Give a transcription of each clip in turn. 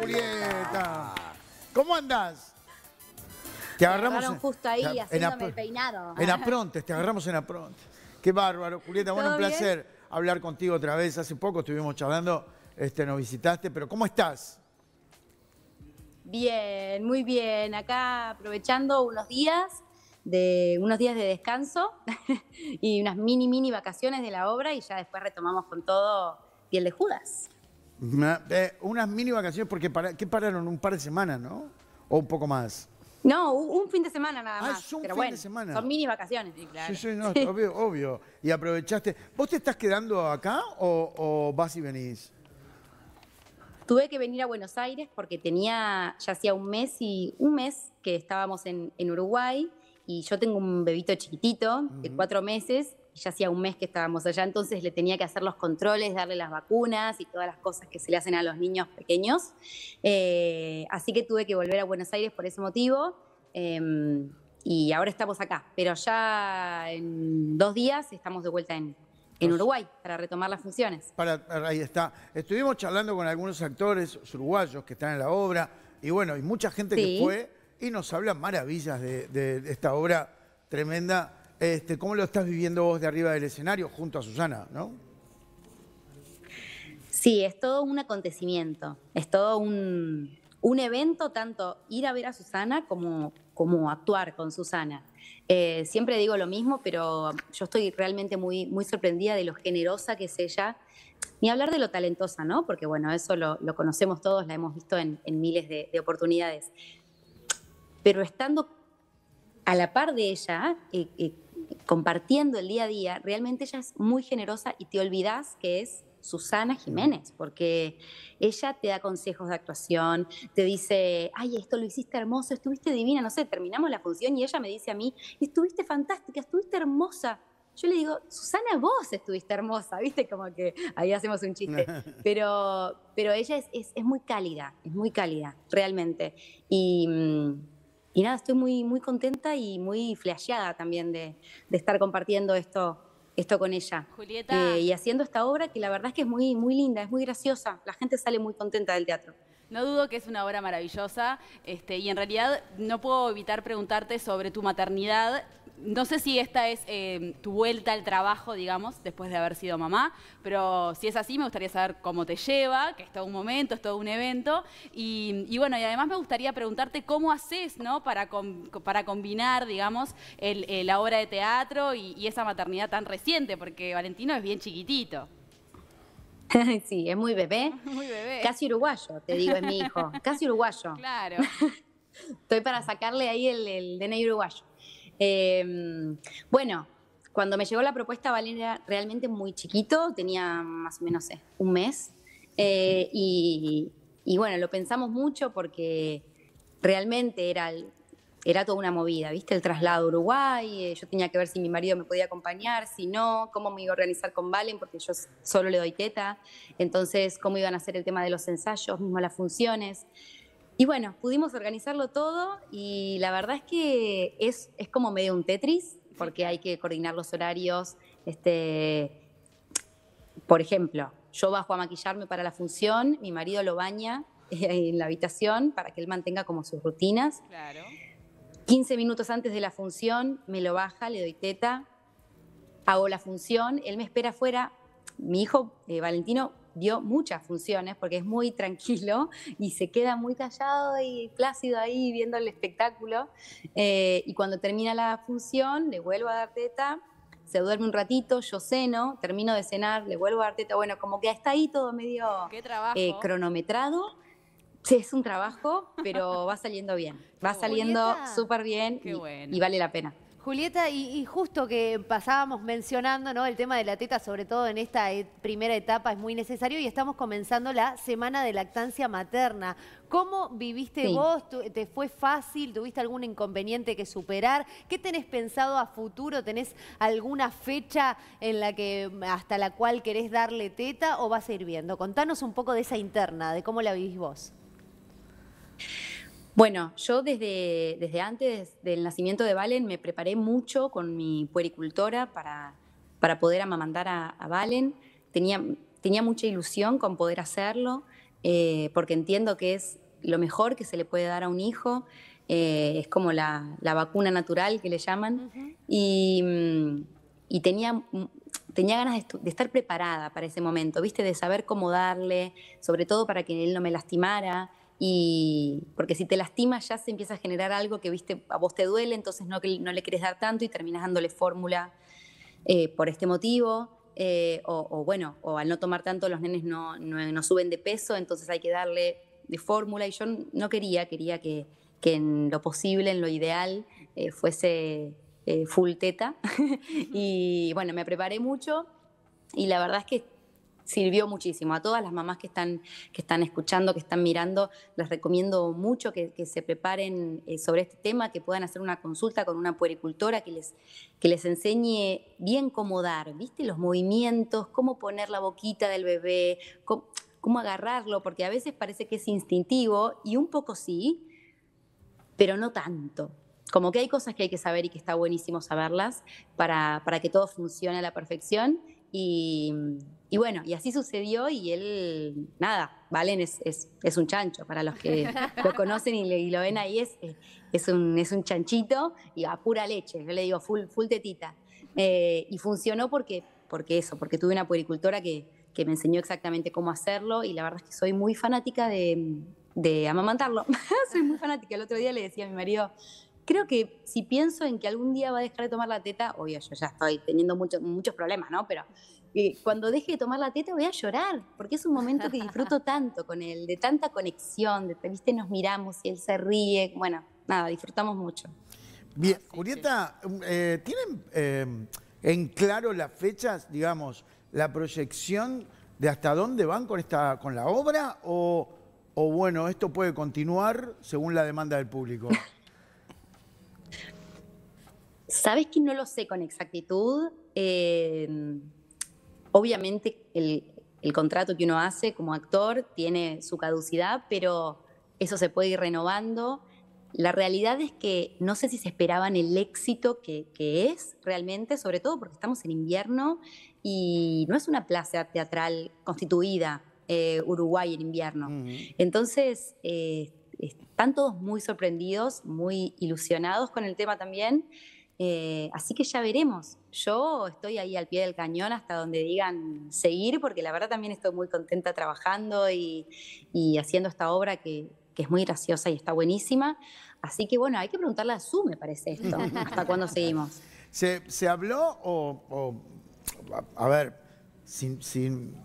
Julieta. ¿Cómo andás? Te agarramos en, justo ahí en peinado. En aprontes, te agarramos en aprontes. Qué bárbaro, Julieta. Bueno, un placer hablar contigo otra vez. Hace poco estuvimos charlando, este, nos visitaste, pero ¿cómo estás? Bien, muy bien. Acá aprovechando unos días de unos días de descanso y unas mini mini vacaciones de la obra y ya después retomamos con todo piel de Judas. Eh, unas mini vacaciones, porque para, ¿qué pararon? Un par de semanas, ¿no? O un poco más. No, un fin de semana nada ah, más. Ah, un fin de semana. Son mini vacaciones. Sí, sí, no, obvio, Y aprovechaste. ¿Vos te estás quedando acá o, vas y venís? Tuve que venir a Buenos Aires porque tenía, ya hacía un mes y un mes que estábamos en, en Uruguay y yo tengo un bebito chiquitito de cuatro meses ya hacía un mes que estábamos allá, entonces le tenía que hacer los controles, darle las vacunas y todas las cosas que se le hacen a los niños pequeños. Eh, así que tuve que volver a Buenos Aires por ese motivo. Em, y ahora estamos acá, pero ya en dos días estamos de vuelta en, en Uruguay para retomar las funciones. ahí está. Estuvimos charlando con algunos actores uruguayos que están en la obra y bueno, y mucha gente que fue y nos habla maravillas de, esta obra tremenda este, ¿Cómo lo estás viviendo vos de arriba del escenario junto a Susana, no? Sí, es todo un acontecimiento, es todo un, evento, tanto ir a ver a Susana como, como actuar con Susana. Eh, siempre digo lo mismo, pero yo estoy realmente muy, muy sorprendida de lo generosa que es ella, ni hablar de lo talentosa, ¿no? Porque bueno, eso lo, conocemos todos, la hemos visto en, miles de, oportunidades. Pero estando a la par de ella, eh, eh compartiendo el día a día, realmente ella es muy generosa y te olvidas que es Susana Jiménez, porque ella te da consejos de actuación, te dice, ay, esto lo hiciste hermoso, estuviste divina, no sé, terminamos la función y ella me dice a mí, estuviste fantástica, estuviste hermosa. Yo le digo, Susana, vos estuviste hermosa, viste, como que ahí hacemos un chiste. Pero, pero ella es, muy cálida, es muy cálida, realmente. Y. Mm, y nada, estoy muy, muy contenta y muy flasheada también de, estar compartiendo esto, esto con ella. Julieta. Eh, y haciendo esta obra que la verdad es que es muy, muy linda, es muy graciosa. La gente sale muy contenta del teatro. No dudo que es una obra maravillosa este, y en realidad no puedo evitar preguntarte sobre tu maternidad no sé si esta es em, tu vuelta al trabajo, digamos, después de haber sido mamá, pero si es así, me gustaría saber cómo te lleva, que es todo un momento, es todo un evento. Y, bueno, y además me gustaría preguntarte cómo haces, ¿no? Para, para combinar, digamos, eh, la obra de teatro y, esa maternidad tan reciente, porque Valentino es bien chiquitito. Sí, es muy bebé. Muy bebé. Casi uruguayo, te digo, es mi hijo. Casi uruguayo. Claro. Estoy para sacarle ahí el, DNA uruguayo. Em, bueno, cuando me llegó la propuesta, Valen era realmente muy chiquito, tenía más o menos un mes. Eh, y, bueno, lo pensamos mucho porque realmente era, era toda una movida, ¿viste? El traslado a Uruguay, eh, yo tenía que ver si mi marido me podía acompañar, si no, cómo me iba a organizar con Valen, porque yo solo le doy teta. Entonces, cómo iban a hacer el tema de los ensayos, mismo las funciones. Y bueno, pudimos organizarlo todo y la verdad es que es, es como medio un Tetris, porque hay que coordinar los horarios. Este, por ejemplo, yo bajo a maquillarme para la función, mi marido lo baña eh, en la habitación para que él mantenga como sus rutinas. Claro. 15 minutos antes de la función, me lo baja, le doy teta, hago la función, él me espera afuera. Mi hijo, eh, Valentino, dio muchas funciones porque es muy tranquilo y se queda muy callado y plácido ahí viendo el espectáculo. Eh, y cuando termina la función, le vuelvo a dar teta, se duerme un ratito, yo ceno, termino de cenar, le vuelvo a dar teta. Bueno, como que está ahí todo medio eh, cronometrado. es un trabajo, pero va saliendo bien. Va saliendo súper bien y vale la pena. Julieta, y, justo que pasábamos mencionando ¿no? el tema de la teta, sobre todo en esta e, primera etapa, es muy necesario y estamos comenzando la semana de lactancia materna. ¿Cómo viviste vos? ¿Te fue fácil? ¿Tuviste algún inconveniente que superar? ¿Qué tenés pensado a futuro? ¿Tenés alguna fecha en la que, hasta la cual querés darle teta o va a ir viendo? Contanos un poco de esa interna, de cómo la vivís vos. Bueno, yo desde, antes del nacimiento de Valen me preparé mucho con mi puericultora para, poder amamantar a, Valen. Tenía, mucha ilusión con poder hacerlo, eh, porque entiendo que es lo mejor que se le puede dar a un hijo. Eh, es como la, vacuna natural que le llaman. Y, mm, mm, tenía, ganas de, de, estar preparada para ese momento, ¿viste? De saber cómo darle, sobre todo para que él no me lastimara. Y porque si te lastimas ya se empieza a generar algo que viste a vos te duele, entonces no, no le querés dar tanto y terminas dándole fórmula eh, por este motivo. Eh, o, bueno, o al no tomar tanto los nenes no, no, suben de peso, entonces hay que darle de fórmula y yo no quería, quería que, que en lo posible, en lo ideal, eh, fuese full teta. y bueno, me preparé mucho y la verdad es que sirvió muchísimo. A todas las mamás que están, escuchando, que están mirando, les recomiendo mucho que, se preparen eh, sobre este tema, que puedan hacer una consulta con una puericultora que les, enseñe bien cómo dar, ¿viste? Los movimientos, cómo poner la boquita del bebé, cómo, agarrarlo, porque a veces parece que es instintivo y un poco sí, pero no tanto como que hay cosas que hay que saber y que está buenísimo saberlas para, para que todo funcione a la perfección y, bueno, y así sucedió y él, nada, Valen es, un chancho, para los que lo conocen y, lo ven ahí, es, eh, es, un, chanchito y a pura leche, yo le digo full, full tetita. Eh, y funcionó porque, porque eso, porque tuve una puericultora que, me enseñó exactamente cómo hacerlo y la verdad es que soy muy fanática de, de amamantarlo. Soy muy fanática. El otro día le decía a mi marido, creo que si pienso en que algún día va a dejar de tomar la teta, obvio, yo ya estoy teniendo mucho, muchos problemas, ¿no? Pero eh, cuando deje de tomar la teta voy a llorar, porque es un momento que disfruto tanto con él, de tanta conexión, de, ¿viste? Nos miramos y él se ríe, bueno, nada, disfrutamos mucho. Bien, ah, Julieta, mm, eh, ¿tienen em, en claro las fechas, digamos, la proyección de hasta dónde van con, esta, con la obra o, o bueno, esto puede continuar según la demanda del público? Sabes que no lo sé con exactitud. Eh, obviamente el, contrato que uno hace como actor tiene su caducidad, pero eso se puede ir renovando. La realidad es que no sé si se esperaban el éxito que, es realmente, sobre todo porque estamos en invierno y no es una plaza teatral constituida eh, Uruguay en invierno. Entonces, eh, están todos muy sorprendidos, muy ilusionados con el tema también. Eh, así que ya veremos. Yo estoy ahí al pie del cañón hasta donde digan seguir, porque la verdad también estoy muy contenta trabajando y, haciendo esta obra que, es muy graciosa y está buenísima. Así que bueno, hay que preguntarle a Su, me parece esto, hasta cuándo seguimos. ¿Se, habló o, a ver,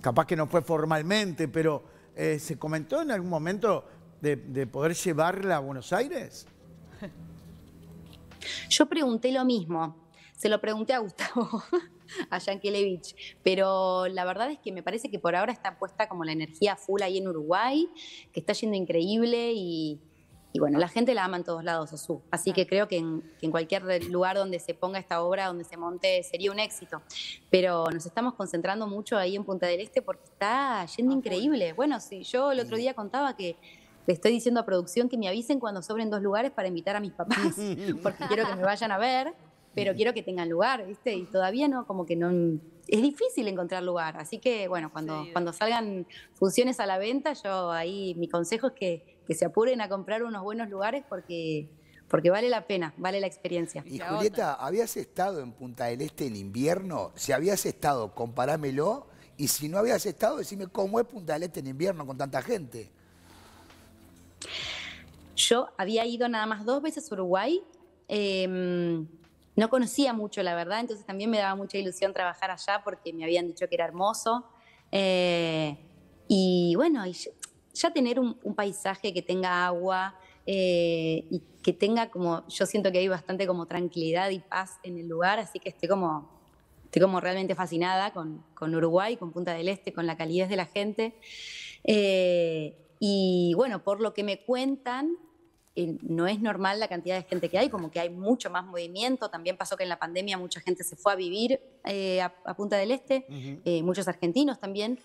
capaz que no fue formalmente, pero eh, ¿se comentó en algún momento de, de poder llevarla a Buenos Aires? Yo pregunté lo mismo, se lo pregunté a Gustavo, a Yankelevich, pero la verdad es que me parece que por ahora está puesta como la energía full ahí en Uruguay, que está yendo increíble y, bueno, la gente la ama en todos lados, Osu. Así que creo que en, en, cualquier lugar donde se ponga esta obra, donde se monte, sería un éxito. Pero nos estamos concentrando mucho ahí en Punta del Este porque está yendo increíble. Bueno, sí, yo el otro día contaba que le estoy diciendo a producción que me avisen cuando sobren dos lugares para invitar a mis papás, porque quiero que me vayan a ver, pero quiero que tengan lugar, ¿viste? Y todavía no, como que no, es difícil encontrar lugar. Así que, bueno, cuando, cuando salgan funciones a la venta, yo ahí mi consejo es que, se apuren a comprar unos buenos lugares porque porque vale la pena, vale la experiencia. Y Julieta, ¿habías estado en Punta del Este en invierno? Si habías estado, comparámelo. Y si no habías estado, decime cómo es Punta del Este en invierno con tanta gente. Yo había ido nada más dos veces a Uruguay. Em, no conocía mucho, la verdad, entonces también me daba mucha ilusión trabajar allá porque me habían dicho que era hermoso. Eh, y bueno, ya tener un, paisaje que tenga agua eh, y que tenga como, yo siento que hay bastante como tranquilidad y paz en el lugar, así que estoy como, estoy como realmente fascinada con, Uruguay, con Punta del Este, con la calidez de la gente. Eh, y bueno, por lo que me cuentan, eh, no es normal la cantidad de gente que hay, como que hay mucho más movimiento. También pasó que en la pandemia mucha gente se fue a vivir eh, a, Punta del Este, eh, muchos argentinos también.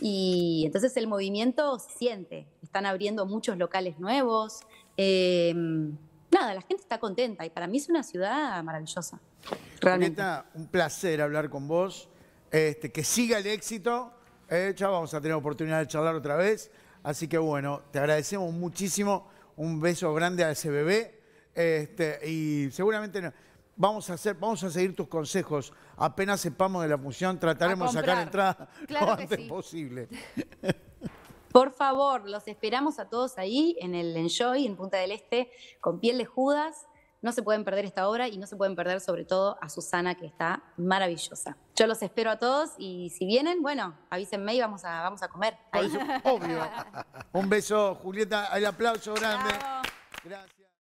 Y entonces el movimiento siente, están abriendo muchos locales nuevos. Em, nada, la gente está contenta y para mí es una ciudad maravillosa. Realmente. un placer hablar con vos. Este, que siga el éxito. ya vamos a tener oportunidad de charlar otra vez. Así que bueno, te agradecemos muchísimo un beso grande a ese bebé. Este, y seguramente vamos a hacer, vamos a seguir tus consejos. Apenas sepamos de la función, trataremos de sacar entrada lo antes posible. Por favor, los esperamos a todos ahí en el Enjoy, en Punta del Este, con piel de Judas. No se pueden perder esta obra y no se pueden perder sobre todo a Susana, que está maravillosa. Yo los espero a todos y si vienen, bueno, avísenme y vamos a, vamos a comer. Obvio. Un beso, Julieta. El aplauso grande. Gracias.